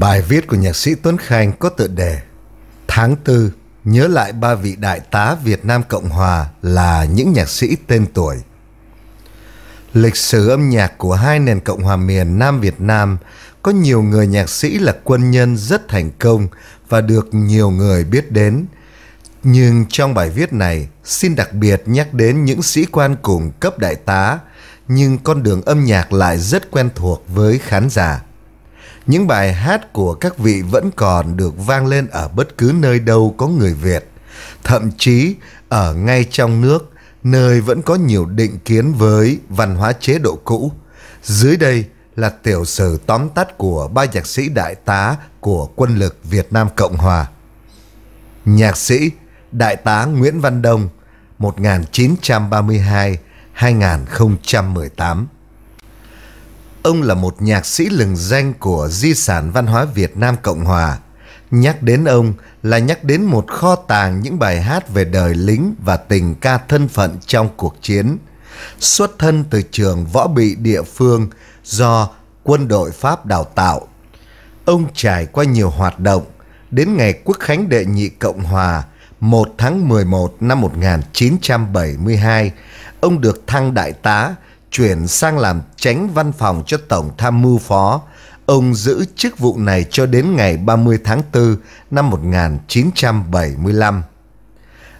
Bài viết của nhạc sĩ Tuấn Khanh có tựa đề Tháng 4 nhớ lại ba vị đại tá Việt Nam Cộng Hòa là những nhạc sĩ tên tuổi. Lịch sử âm nhạc của hai nền Cộng Hòa miền Nam Việt Nam có nhiều người nhạc sĩ là quân nhân rất thành công và được nhiều người biết đến. Nhưng trong bài viết này, xin đặc biệt nhắc đến những sĩ quan cùng cấp đại tá, nhưng con đường âm nhạc lại rất quen thuộc với khán giả. Những bài hát của các vị vẫn còn được vang lên ở bất cứ nơi đâu có người Việt, thậm chí ở ngay trong nước, nơi vẫn có nhiều định kiến với văn hóa chế độ cũ. Dưới đây là tiểu sử tóm tắt của ba nhạc sĩ đại tá của quân lực Việt Nam Cộng Hòa. Nhạc sĩ Đại tá Nguyễn Văn Đông 1932 2018 Ông là một nhạc sĩ lừng danh của Di sản Văn hóa Việt Nam Cộng Hòa. Nhắc đến ông là nhắc đến một kho tàng những bài hát về đời lính và tình ca thân phận trong cuộc chiến. Xuất thân từ trường võ bị địa phương do quân đội Pháp đào tạo. Ông trải qua nhiều hoạt động, đến ngày Quốc khánh đệ nhị Cộng Hòa 1 tháng 11 năm 1972, ông được thăng đại tá chuyển sang làm tránh văn phòng cho Tổng Tham mưu Phó. Ông giữ chức vụ này cho đến ngày 30 tháng 4 năm 1975.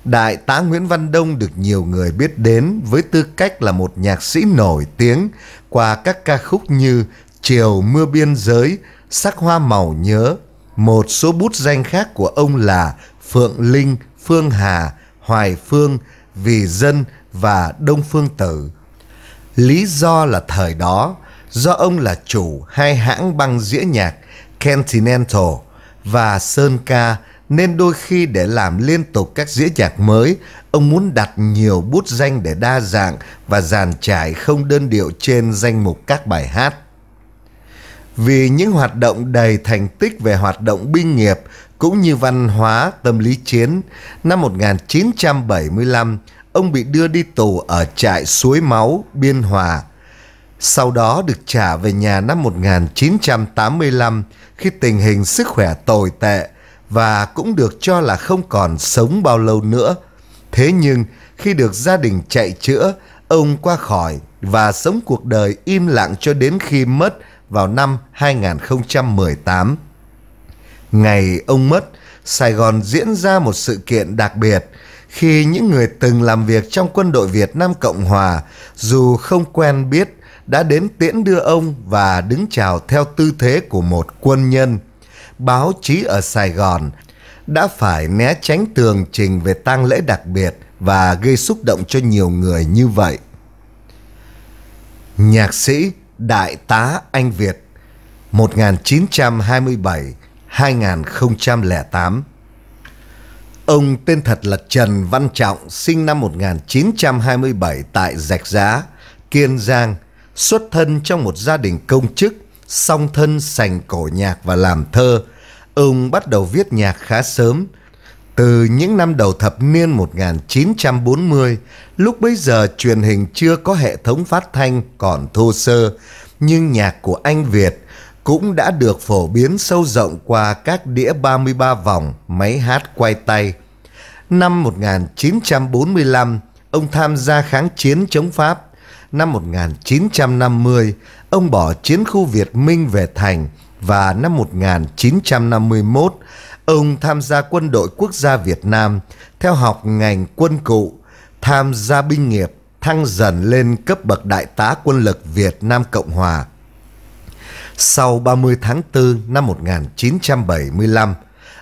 Đại tá Nguyễn Văn Đông được nhiều người biết đến với tư cách là một nhạc sĩ nổi tiếng qua các ca khúc như Chiều mưa biên giới, Sắc hoa màu nhớ. Một số bút danh khác của ông là Phượng Linh, Phương Hà, Hoài Phương, Vì Dân và Đông Phương Tử. Lý do là thời đó, do ông là chủ hai hãng băng dĩa nhạc Continental và Sơn Ca nên đôi khi để làm liên tục các dĩa nhạc mới, ông muốn đặt nhiều bút danh để đa dạng và dàn trải không đơn điệu trên danh mục các bài hát. Vì những hoạt động đầy thành tích về hoạt động binh nghiệp cũng như văn hóa tâm lý chiến, năm 1975, ông bị đưa đi tù ở trại Suối Máu, Biên Hòa. Sau đó được trả về nhà năm 1985 khi tình hình sức khỏe tồi tệ và cũng được cho là không còn sống bao lâu nữa. Thế nhưng khi được gia đình chạy chữa, ông qua khỏi và sống cuộc đời im lặng cho đến khi mất vào năm 2018. Ngày ông mất, Sài Gòn diễn ra một sự kiện đặc biệt – khi những người từng làm việc trong quân đội Việt Nam Cộng Hòa dù không quen biết đã đến tiễn đưa ông và đứng chào theo tư thế của một quân nhân. Báo chí ở Sài Gòn đã phải né tránh tường trình về tang lễ đặc biệt và gây xúc động cho nhiều người như vậy. Nhạc sĩ Đại tá Anh Việt 1927 2008 Ông tên thật là Trần Văn Trọng, sinh năm 1927 tại Dạch Giá, Kiên Giang, xuất thân trong một gia đình công chức, song thân sành cổ nhạc và làm thơ. Ông bắt đầu viết nhạc khá sớm, từ những năm đầu thập niên 1940, lúc bấy giờ truyền hình chưa có hệ thống phát thanh còn thô sơ, nhưng nhạc của anh Việt cũng đã được phổ biến sâu rộng qua các đĩa 33 vòng, máy hát quay tay. Năm 1945, ông tham gia kháng chiến chống Pháp. Năm 1950, ông bỏ chiến khu Việt Minh về thành và năm 1951, ông tham gia quân đội quốc gia Việt Nam theo học ngành quân cụ, tham gia binh nghiệp, thăng dần lên cấp bậc đại tá quân lực Việt Nam Cộng Hòa. Sau 30 tháng 4 năm 1975,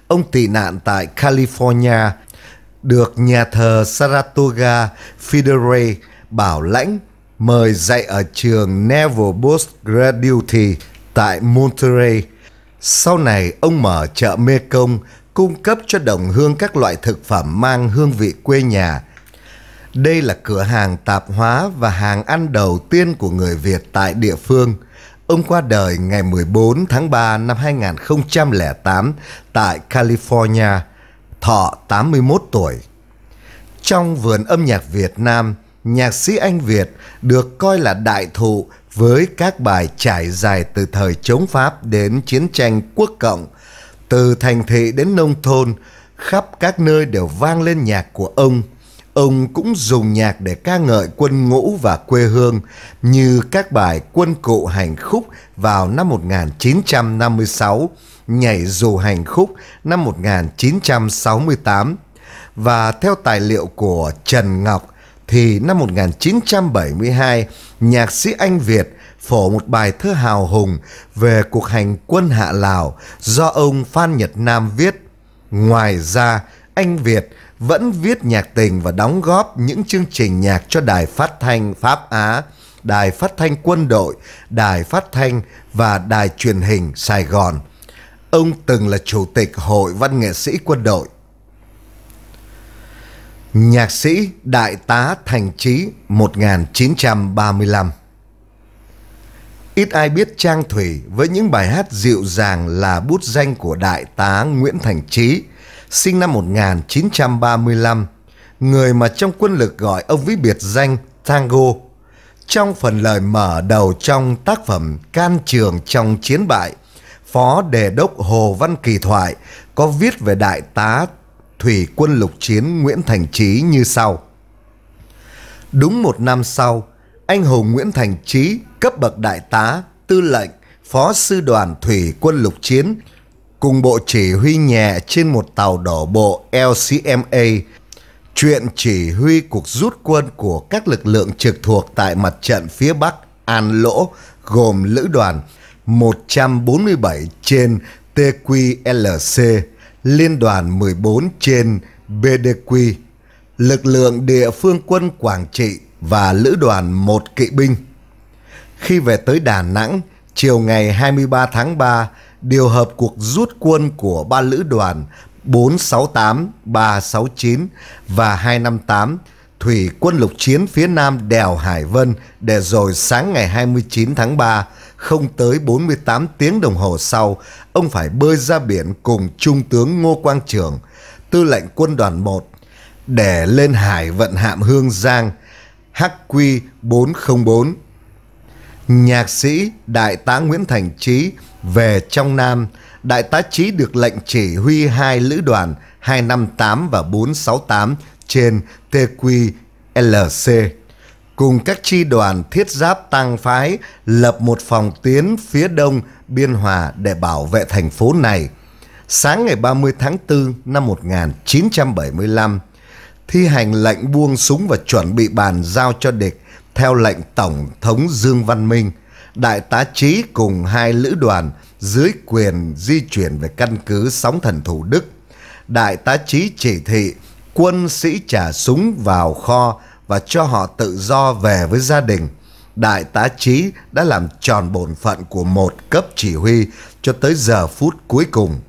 ông tị nạn tại California được nhà thờ Saratoga Fideray bảo lãnh mời dạy ở trường Neville Bush Graduate tại Monterey. Sau này ông mở chợ Mê Công cung cấp cho đồng hương các loại thực phẩm mang hương vị quê nhà. Đây là cửa hàng tạp hóa và hàng ăn đầu tiên của người Việt tại địa phương – Ông qua đời ngày 14 tháng 3 năm 2008 tại California, thọ 81 tuổi. Trong vườn âm nhạc Việt Nam, nhạc sĩ Anh Việt được coi là đại thụ với các bài trải dài từ thời chống Pháp đến chiến tranh quốc cộng, từ thành thị đến nông thôn, khắp các nơi đều vang lên nhạc của ông – Ông cũng dùng nhạc để ca ngợi quân ngũ và quê hương như các bài Quân cụ Hành Khúc vào năm 1956, Nhảy Dù Hành Khúc năm 1968. Và theo tài liệu của Trần Ngọc thì năm 1972, nhạc sĩ Anh Việt phổ một bài thơ hào hùng về cuộc hành quân hạ Lào do ông Phan Nhật Nam viết. Ngoài ra, anh Việt vẫn viết nhạc tình và đóng góp những chương trình nhạc cho đài phát thanh Pháp Á, đài phát thanh quân đội, đài phát thanh và đài truyền hình Sài Gòn. Ông từng là chủ tịch Hội Văn nghệ sĩ quân đội. Nhạc sĩ Đại tá Thành Trí 1935 Ít ai biết Trang Thủy với những bài hát dịu dàng là bút danh của Đại tá Nguyễn Thành Trí sinh năm 1935, người mà trong quân lực gọi ông với biệt danh Tango. Trong phần lời mở đầu trong tác phẩm Can Trường trong chiến bại, Phó Đề Đốc Hồ Văn Kỳ Thoại có viết về Đại tá Thủy quân lục chiến Nguyễn Thành Trí như sau. Đúng một năm sau, anh hùng Nguyễn Thành Trí cấp bậc đại tá, tư lệnh, phó sư đoàn thủy quân lục chiến cùng bộ chỉ huy nhẹ trên một tàu đổ bộ LCMA. Chuyện chỉ huy cuộc rút quân của các lực lượng trực thuộc tại mặt trận phía Bắc An Lỗ gồm lữ đoàn 147 trên TQLC, liên đoàn 14 trên BDQ, lực lượng địa phương quân Quảng Trị và lữ đoàn 1 kỵ binh. Khi về tới Đà Nẵng, chiều ngày 23 tháng 3 điều hợp cuộc rút quân của ba lữ đoàn 468, 369 và 258 thủy quân lục chiến phía nam đèo Hải Vân để rồi sáng ngày 29 tháng 3, không tới 48 tiếng đồng hồ sau, ông phải bơi ra biển cùng Trung tướng Ngô Quang Trường, tư lệnh quân đoàn 1, để lên hải vận hạm Hương Giang HQ404 Nhạc sĩ Đại tá Nguyễn Thành Trí về trong Nam, Đại tá Trí được lệnh chỉ huy hai lữ đoàn 258 và 468 trên TQLC. Cùng các chi đoàn thiết giáp tăng phái lập một phòng tuyến phía đông Biên Hòa để bảo vệ thành phố này. Sáng ngày 30 tháng 4 năm 1975, thi hành lệnh buông súng và chuẩn bị bàn giao cho địch theo lệnh Tổng thống Dương Văn Minh, Đại tá Trí cùng hai lữ đoàn dưới quyền di chuyển về căn cứ sóng thần Thủ Đức. Đại tá Trí chỉ thị quân sĩ trả súng vào kho và cho họ tự do về với gia đình. Đại tá Trí đã làm tròn bổn phận của một cấp chỉ huy cho tới giờ phút cuối cùng.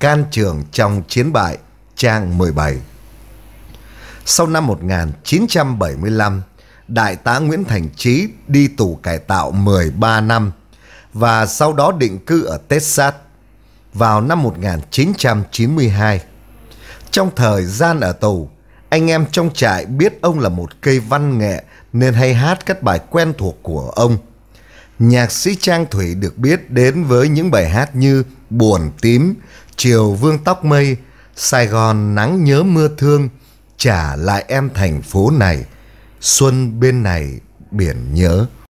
Can trường trong chiến bại, trang 17. Sau năm 1975, Đại tá Nguyễn Thành Trí đi tù cải tạo 13 năm và sau đó định cư ở Texas vào năm 1992. Trong thời gian ở tù, anh em trong trại biết ông là một cây văn nghệ nên hay hát các bài quen thuộc của ông. Nhạc sĩ Trang Thủy được biết đến với những bài hát như Buồn Tím, Chiều Vương Tóc Mây, Sài Gòn Nắng Nhớ Mưa Thương, Trả Lại Em Thành Phố Này – Xuân bên này biển nhớ